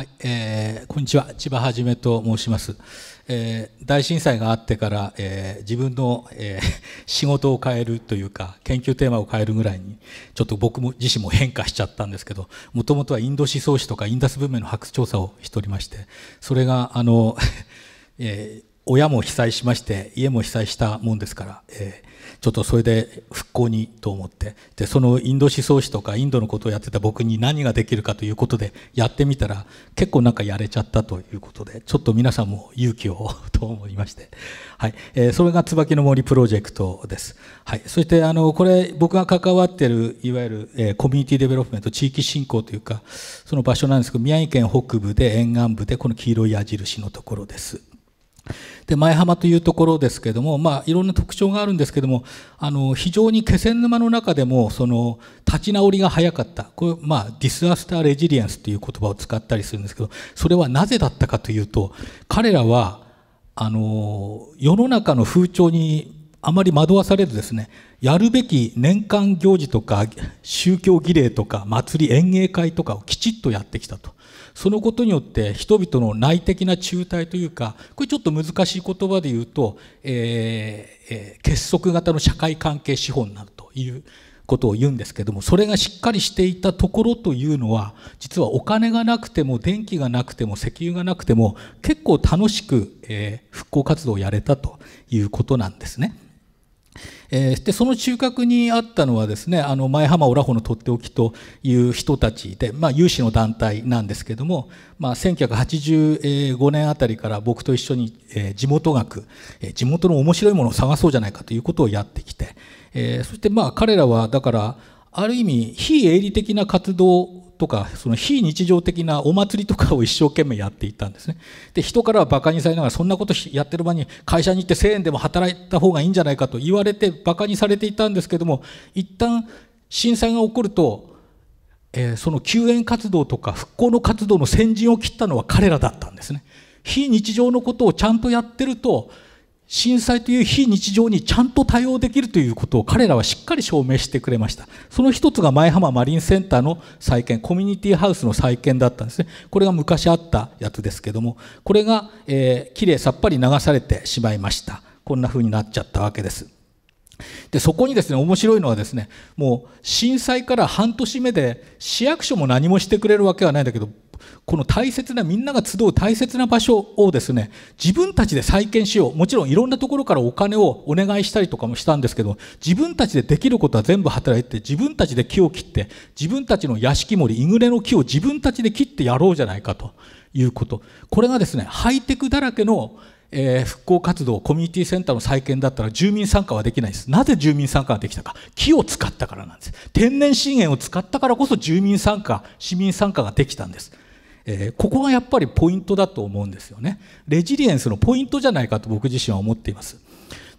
はいえー、こんにちは千葉はじめと申します、えー、大震災があってから、えー、自分の、え 仕事を変えるというか研究テーマを変えるぐらいにちょっと僕も自身も変化しちゃったんですけどもともとはインド思想史とかインダス文明の発掘調査をしておりましてそれがあの、え親も被災しまして家も被災したもんですから、えちょっとそれで復興にと思ってでそのインド思想史とかインドのことをやってた僕に何ができるかということでやってみたら結構なんかやれちゃったということでちょっと皆さんも勇気を と思いまして、はいえー、それが椿の森プロジェクトです、はい、そしてあのこれ僕が関わってるいわゆる、えー、コミュニティデベロップメント地域振興というかその場所なんですけど宮城県北部で沿岸部でこの黄色い矢印のところですで前浜というところですけども、まあ、いろんな特徴があるんですけどもあの非常に気仙沼の中でもその立ち直りが早かったこれ、まあ、ディスアスター・レジリエンスという言葉を使ったりするんですけどそれはなぜだったかというと彼らはあの世の中の風潮にあまり惑わされずですね、やるべき年間行事とか、宗教儀礼とか、祭り、演芸会とかをきちっとやってきたと。そのことによって人々の内的な中退というか、これちょっと難しい言葉で言うと、えーえー、結束型の社会関係資本になるということを言うんですけども、それがしっかりしていたところというのは、実はお金がなくても、電気がなくても、石油がなくても、結構楽しく、えー、復興活動をやれたということなんですね。でその中核にあったのはですねあの前浜オラホのとっておきという人たちで、まあ、有志の団体なんですけども、まあ、1985年あたりから僕と一緒に、地元学、地元の面白いものを探そうじゃないかということをやってきて、そしてまあ彼らはだからある意味非営利的な活動とかその非日常的なお祭りとかを一生懸命やっていたんですねで人からはバカにされながらそんなことやってる場に会社に行って1000円でも働いた方がいいんじゃないかと言われてバカにされていたんですけども一旦震災が起こると、えー、その救援活動とか復興の活動の先陣を切ったのは彼らだったんですね非日常のことをちゃんとやってると震災という非日常にちゃんと対応できるということを彼らはしっかり証明してくれました。その一つが前浜マリンセンターの再建、コミュニティハウスの再建だったんですね。これが昔あったやつですけども、これが、えー、きれいさっぱり流されてしまいました。こんな風になっちゃったわけです。で、そこにですね、面白いのはですね、もう震災から半年目で市役所も何もしてくれるわけはないんだけど、この大切なみんなが集う大切な場所をですね自分たちで再建しようもちろんいろんなところからお金をお願いしたりとかもしたんですけど自分たちでできることは全部働いて自分たちで木を切って自分たちの屋敷森イぐレの木を自分たちで切ってやろうじゃないかということこれがですねハイテクだらけのえー、復興活動、コミュニティセンターの再建だったら住民参加はできないです。なぜ住民参加ができたか。木を使ったからなんです。天然資源を使ったからこそ住民参加、市民参加ができたんです。えー、ここがやっぱりポイントだと思うんですよね。レジリエンスのポイントじゃないかと僕自身は思っています。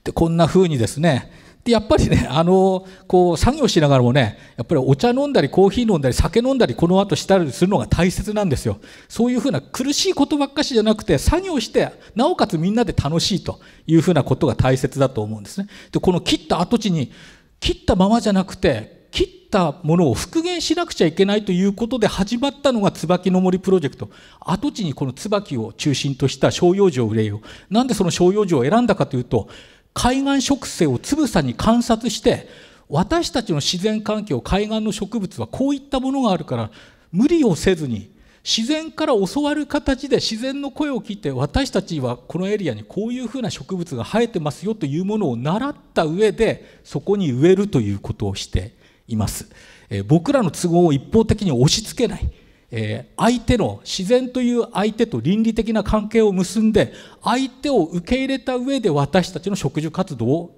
で、こんな風にですね、でやっぱりね、あのこう作業しながらもね、やっぱりお茶飲んだり、コーヒー飲んだり、酒飲んだり、この後したりするのが大切なんですよ。そういうふうな苦しいことばっかしじゃなくて、作業して、なおかつみんなで楽しいというふうなことが大切だと思うんですね。で、この切った跡地に、切ったままじゃなくて、切ったものを復元しなくちゃいけないということで始まったのが椿の森プロジェクト跡地にこの椿を中心とした照葉樹を売れようなんでその照葉樹を選んだかというと海岸植生をつぶさに観察して私たちの自然環境海岸の植物はこういったものがあるから無理をせずに自然から教わる形で自然の声を聞いて私たちはこのエリアにこういうふうな植物が生えてますよというものを習った上でそこに植えるということをしています、え僕らの都合を一方的に押し付けない、え相手の自然という相手と倫理的な関係を結んで相手を受け入れた上で私たちの植樹活動を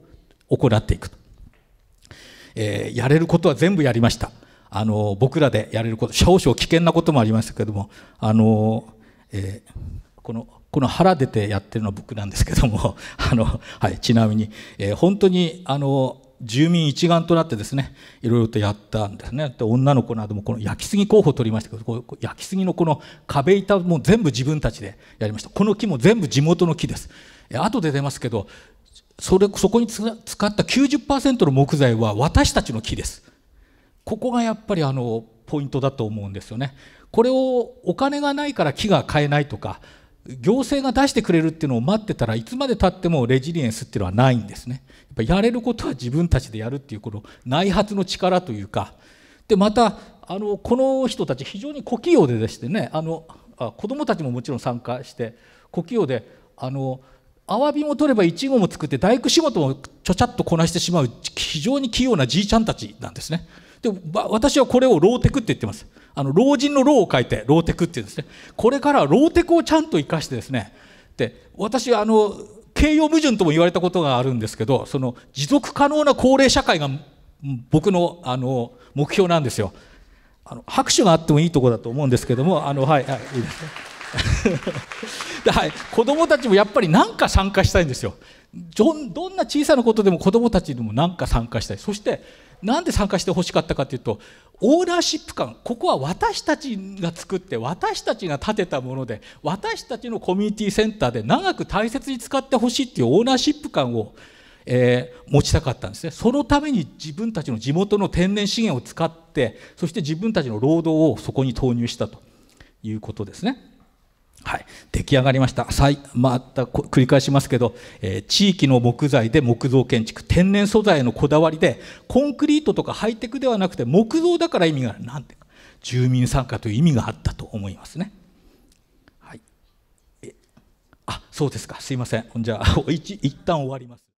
行っていくと、えやれることは全部やりましたあの僕らでやれること少々危険なこともありましたけどもあの、えー、このこの腹出てやってるのは僕なんですけども あの、はい、ちなみに、えー、本当にあの住民一丸となってですねいろいろとやったんですねで女の子などもこの焼きぎ候補取りましたけどこう焼きぎのこの壁板も全部自分たちでやりましたこの木も全部地元の木です後で出ますけどそれそこに使った90%の木材は私たちの木ですここがやっぱりあのポイントだと思うんですよねこれをお金がないから木が買えないとか行政が出してくれるっていうのを待ってたらいつまでたってもレジリエンスっていうのはないんですねやっぱやれることは自分たちでやるっていうこの内発の力というかでまたあのこの人たち非常に小器用ででしてねあの子どもたちももちろん参加して小器用であのアワビも取ればイチゴも作って大工仕事もちょちゃっとこなしてしまう非常に器用なじいちゃんたちなんですね。で私はこれをローテクって言ってます。あの老人の老を書いてローテクって言うんですね。これからローテクをちゃんと生かしてですね。で私はあの形容矛盾とも言われたことがあるんですけどその持続可能な高齢社会が僕のあの目標なんですよ。あの拍手があってもいいとこだと思うんですけどもあのはいはいいいですね。はい、子どもたちもやっぱり何か参加したいんですよどんな小さなことでも子どもたちにも何か参加したいそしてなんで参加してほしかったかというとオーナーシップ感ここは私たちが作って私たちが建てたもので私たちのコミュニティセンターで長く大切に使ってほしいっていうオーナーシップ感を、えー、持ちたかったんですねそのために自分たちの地元の天然資源を使ってそして自分たちの労働をそこに投入したということですね。はい、出来上がりました、また繰り返しますけど、えー、地域の木材で木造建築、天然素材のこだわりで、コンクリートとかハイテクではなくて、木造だから意味がある、なんてか、住民参加という意味があったと思いますね。はい、えあそうですか、すいません、じゃあ、一旦終わります。